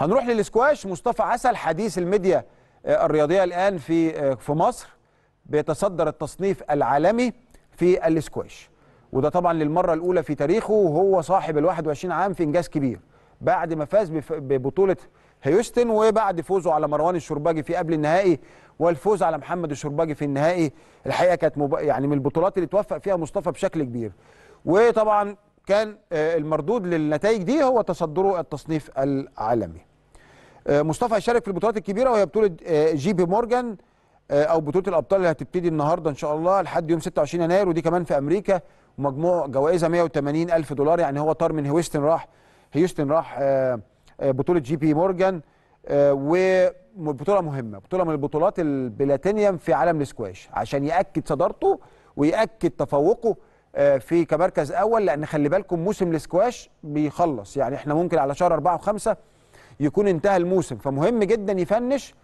هنروح للسكواش مصطفى عسل حديث الميديا آه، الرياضيه الان في آه، في مصر بيتصدر التصنيف العالمي في الاسكواش وده طبعا للمره الاولى في تاريخه وهو صاحب ال 21 عام في انجاز كبير بعد ما فاز ببطوله هيوستن وبعد فوزه على مروان الشرباجي في قبل النهائي والفوز على محمد الشرباجي في النهائي الحقيقه كانت يعني من البطولات اللي توفق فيها مصطفى بشكل كبير وطبعا كان آه، المردود للنتائج دي هو تصدره التصنيف العالمي آه، مصطفى شارك في البطولات الكبيره وهي بطوله آه، جي بي مورجان او بطوله الابطال اللي هتبتدي النهارده ان شاء الله لحد يوم 26 يناير ودي كمان في امريكا ومجموع جوائزها 180 الف دولار يعني هو طار من هيوستن راح هيوستن راح بطوله جي بي مورجان وبطوله مهمه بطوله من البطولات البلاتينيوم في عالم الاسكواش عشان ياكد صدارته وياكد تفوقه آه، في كمركز اول لان خلي بالكم موسم الاسكواش بيخلص يعني احنا ممكن على شهر أربعة وخمسة يكون انتهى الموسم فمهم جدا يفنش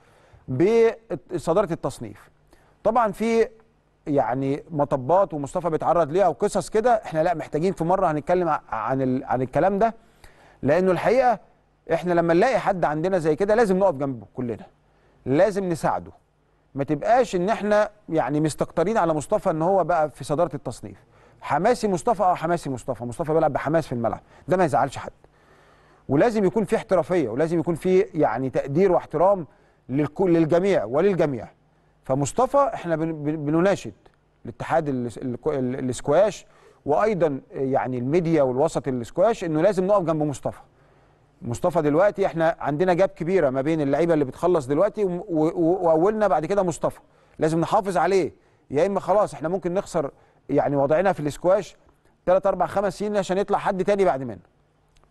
بصداره التصنيف طبعا في يعني مطبات ومصطفى بيتعرض ليها وقصص كده احنا لا محتاجين في مره هنتكلم عن ال... عن الكلام ده لانه الحقيقه احنا لما نلاقي حد عندنا زي كده لازم نقف جنبه كلنا لازم نساعده ما تبقاش ان احنا يعني مستكترين على مصطفى ان هو بقى في صداره التصنيف حماسي مصطفى اه حماسي مصطفى مصطفى بيلعب بحماس في الملعب ده ما يزعلش حد ولازم يكون في احترافيه ولازم يكون في يعني تقدير واحترام للكل للجميع وللجميع فمصطفى احنا بنناشد الاتحاد الاسكواش وايضا يعني الميديا والوسط الاسكواش انه لازم نقف جنب مصطفى مصطفى دلوقتي احنا عندنا جاب كبيره ما بين اللعيبه اللي بتخلص دلوقتي واولنا بعد كده مصطفى لازم نحافظ عليه يا اما خلاص احنا ممكن نخسر يعني وضعنا في الاسكواش ثلاث اربع خمس سنين عشان يطلع حد تاني بعد منه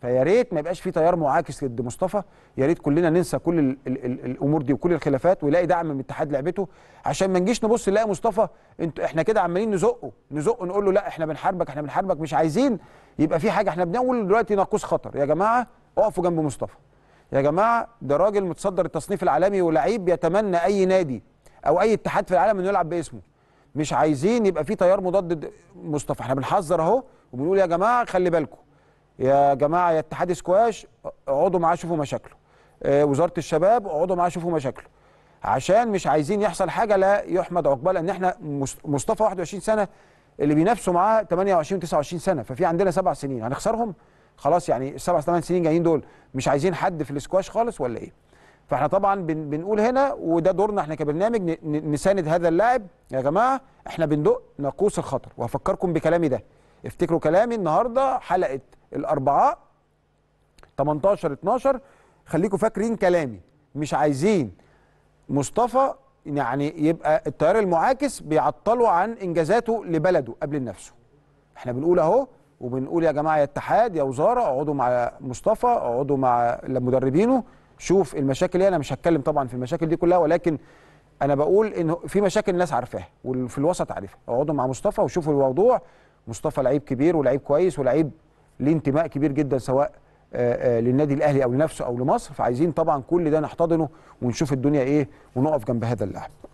فيا ريت ما يبقاش في تيار معاكس ضد مصطفى يا ريت كلنا ننسى كل الـ الـ الـ الامور دي وكل الخلافات ويلاقي دعم من اتحاد لعبته عشان ما نجيش نبص نلاقي مصطفى انت احنا كده عمالين نزقه نزقه نقول له لا احنا بنحاربك احنا بنحاربك مش عايزين يبقى في حاجه احنا بنقول دلوقتي ناقوس خطر يا جماعه اقفوا جنب مصطفى يا جماعه ده راجل متصدر التصنيف العالمي ولعيب يتمنى اي نادي او اي اتحاد في العالم انه يلعب باسمه مش عايزين يبقى في تيار مضاد مصطفى احنا بنحذر اهو وبنقول يا جماعه خلي بالكم يا جماعه يا اتحاد سكواش اقعدوا معاه شوفوا مشاكله اه وزاره الشباب اقعدوا معاه شوفوا مشاكله عشان مش عايزين يحصل حاجه لا يحمد عقبال ان احنا مصطفى 21 سنه اللي بينافسوا معاه 28 29 سنه ففي عندنا سبع سنين هنخسرهم خلاص يعني السبع ثمان سنين جايين دول مش عايزين حد في السكواش خالص ولا ايه فاحنا طبعا بنقول هنا وده دورنا احنا كبرنامج نساند هذا اللاعب يا جماعه احنا بندق ناقوس الخطر وهفكركم بكلامي ده افتكروا كلامي النهارده حلقه الاربعاء 18 12 خليكم فاكرين كلامي مش عايزين مصطفى يعني يبقى التيار المعاكس بيعطلوا عن انجازاته لبلده قبل نفسه احنا بنقول اهو وبنقول يا جماعه يا اتحاد يا وزاره اقعدوا مع مصطفى اقعدوا مع مدربينه شوف المشاكل ايه انا مش هتكلم طبعا في المشاكل دي كلها ولكن انا بقول ان في مشاكل الناس عارفاها وفي الوسط عارفها اقعدوا مع مصطفى وشوفوا الموضوع مصطفى لعيب كبير ولعيب كويس ولعيب ليه انتماء كبير جدا سواء آه، آه، للنادي الاهلي او لنفسه او لمصر فعايزين طبعا كل ده نحتضنه ونشوف الدنيا ايه ونقف جنب هذا اللاعب